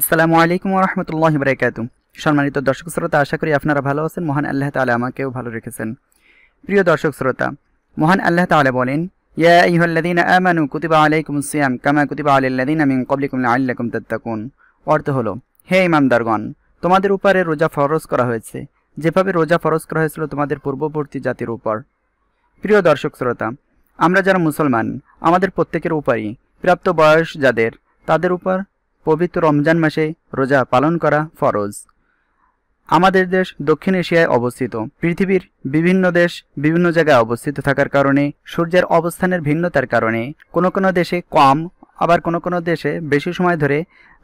আসসালামু আলাইকুম রহমতুল্লাহ বরাকাতু সম্মানিত দর্শক শ্রোতা আশা করি আপনারা ভালো আছেন মহান আল্লাহ তালা আমাকেও ভালো রেখেছেন প্রিয় দর্শক শ্রোতা মহান আল্লাহ তালা বলেন ইয়া ইহল্লাদিন আমানু কুতিবা আলাইকুম সিয়াম কামা কুতিবা আলাল্লাদিন আমিন কবলিকুম আল্লাকুম তাত্তাকুন অর্থ হলো হে ইমামদারগণ তোমাদের উপরে রোজা ফরজ করা হয়েছে যেভাবে রোজা ফরজ করা হয়েছিল তোমাদের পূর্ববর্তী জাতির উপর প্রিয় দর্শক শ্রোতা আমরা যারা মুসলমান আমাদের প্রত্যেকের উপরই প্রাপ্ত বয়স যাদের তাদের উপর পবিত্র রমজান মাসে রোজা পালন করা ফরজ আমাদের দেশ দক্ষিণ এশিয়ায় অবস্থিত পৃথিবীর বিভিন্ন দেশ বিভিন্ন জায়গায় অবস্থিত থাকার কারণে সূর্যের অবস্থানের ভিন্নতার কারণে কোনো কোনো দেশে কম আবার কোনো কোনো দেশে বেশি সময় ধরে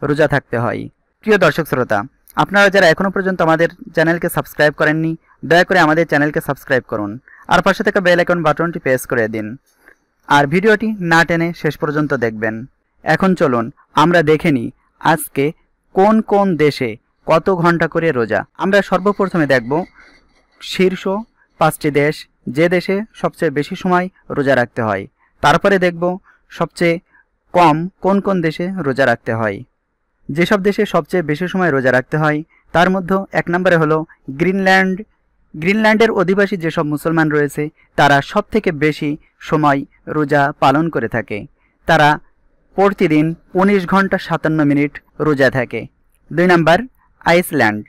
রোজা থাকতে হয় প্রিয় দর্শক শ্রোতা আপনারা যারা এখনও পর্যন্ত আমাদের চ্যানেলকে সাবস্ক্রাইব করেননি দয়া করে আমাদের চ্যানেলকে সাবস্ক্রাইব করুন আর পাশে থাকা বেল আইকন বাটনটি প্রেস করে দিন আর ভিডিওটি না টেনে শেষ পর্যন্ত দেখবেন এখন চলুন আমরা দেখে নিই আজকে কোন কোন দেশে কত ঘন্টা করে রোজা আমরা সর্বপ্রথমে দেখব শীর্ষ পাঁচটি দেশ যে দেশে সবচেয়ে বেশি সময় রোজা রাখতে হয় তারপরে দেখব সবচেয়ে কম কোন কোন দেশে রোজা রাখতে হয় যেসব দেশে সবচেয়ে বেশি সময় রোজা রাখতে হয় তার মধ্যে এক নম্বরে হলো গ্রিনল্যান্ড গ্রিনল্যান্ডের অধিবাসী যেসব মুসলমান রয়েছে তারা সবথেকে বেশি সময় রোজা পালন করে থাকে তারা প্রতিদিন উনিশ ঘন্টা সাতান্ন মিনিট রোজা থাকে দুই নাম্বার আইসল্যান্ড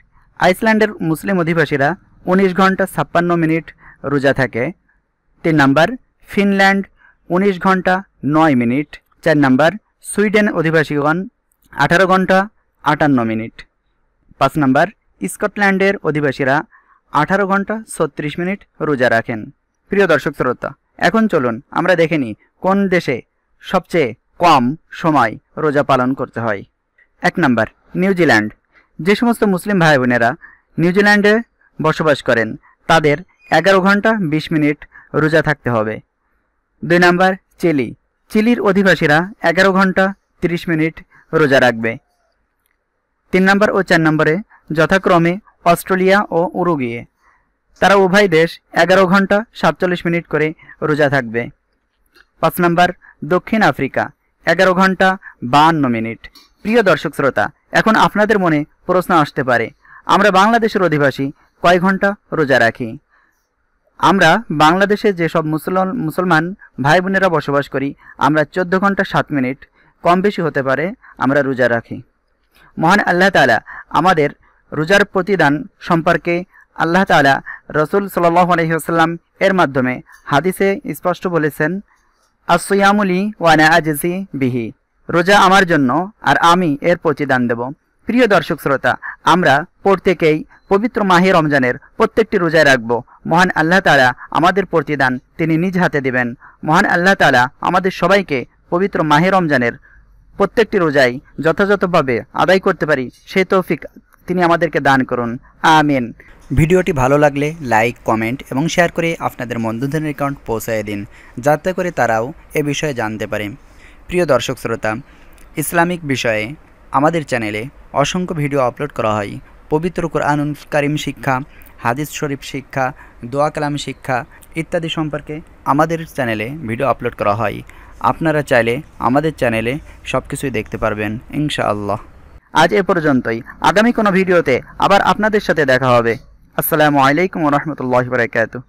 আইসল্যান্ডের মুসলিম অধিবাসীরা উনিশ ঘন্টা ছাপ্পান্ন মিনিট রোজা থাকে তিন নাম্বার ফিনল্যান্ড উনিশ ঘন্টা নয় মিনিট চার নাম্বার সুইডেন অধিবাসীগণ আঠারো ঘন্টা আটান্ন মিনিট পাঁচ নাম্বার স্কটল্যান্ডের অধিবাসীরা আঠারো ঘন্টা ছত্রিশ মিনিট রোজা রাখেন প্রিয় দর্শক শ্রোতা এখন চলুন আমরা দেখে কোন দেশে সবচেয়ে কম সময় রোজা পালন করতে হয় এক নম্বর নিউজিল্যান্ড যে সমস্ত মুসলিম ভাই বোনেরা নিউজিল্যান্ডে বসবাস করেন তাদের এগারো ঘন্টা ২০ মিনিট রোজা থাকতে হবে দুই নম্বর চিলি চিলির অধিবাসীরা এগারো ঘন্টা ৩০ মিনিট রোজা রাখবে তিন নম্বর ও চার নম্বরে যথাক্রমে অস্ট্রেলিয়া ও উরুগিয়ে তারা উভয় দেশ এগারো ঘন্টা সাতচল্লিশ মিনিট করে রোজা থাকবে পাঁচ নম্বর দক্ষিণ আফ্রিকা এগারো ঘন্টা বাহান্ন মিনিট প্রিয় দর্শক শ্রোতা এখন আপনাদের মনে প্রশ্ন আসতে পারে আমরা বাংলাদেশের অধিবাসী কয় ঘন্টা রোজা রাখি আমরা বাংলাদেশে যেসব মুসলমান মুসলমান ভাই বোনেরা বসবাস করি আমরা চোদ্দ ঘন্টা সাত মিনিট কম বেশি হতে পারে আমরা রোজা রাখি মহান আল্লাহ তালা আমাদের রোজার প্রতিদান সম্পর্কে আল্লাহ তালা রসুল সাল্লাহ আলহিহাস্লাম এর মাধ্যমে হাদিসে স্পষ্ট বলেছেন আসিয়ামুলি ওয়ানা আজিজি বিহি রোজা আমার জন্য আর আমি এর প্রতিদান দেব প্রিয় দর্শক শ্রোতা আমরা প্রত্যেকেই পবিত্র মাহে রমজানের প্রত্যেকটি রোজায় রাখব মহান আল্লাহ তালা আমাদের প্রতিদান তিনি নিজ হাতে দিবেন মহান আল্লাহ তালা আমাদের সবাইকে পবিত্র মাহে রমজানের প্রত্যেকটি রোজাই যথাযথভাবে আদায় করতে পারি সে তৌফিক তিনি আমাদেরকে দান করুন আমিন ভিডিওটি ভালো লাগলে লাইক কমেন্ট এবং শেয়ার করে আপনাদের বন্ধুদের অ্যাকাউন্ট পৌঁছায় দিন যাতে করে তারাও এ বিষয়ে জানতে পারে প্রিয় দর্শক শ্রোতা ইসলামিক বিষয়ে আমাদের চ্যানেলে অসংখ্য ভিডিও আপলোড করা হয় পবিত্র কোরআনুল কারিম শিক্ষা হাদিস শরীফ শিক্ষা দোয়া কালাম শিক্ষা ইত্যাদি সম্পর্কে আমাদের চ্যানেলে ভিডিও আপলোড করা হয় আপনারা চাইলে আমাদের চ্যানেলে সব কিছুই দেখতে পারবেন ইনশাআল্লাহ আজ এ পর্যন্তই আগামী কোনো ভিডিওতে আবার আপনাদের সাথে দেখা হবে আসসালামু আলাইকুম রহমতুল্লাহ বারকাত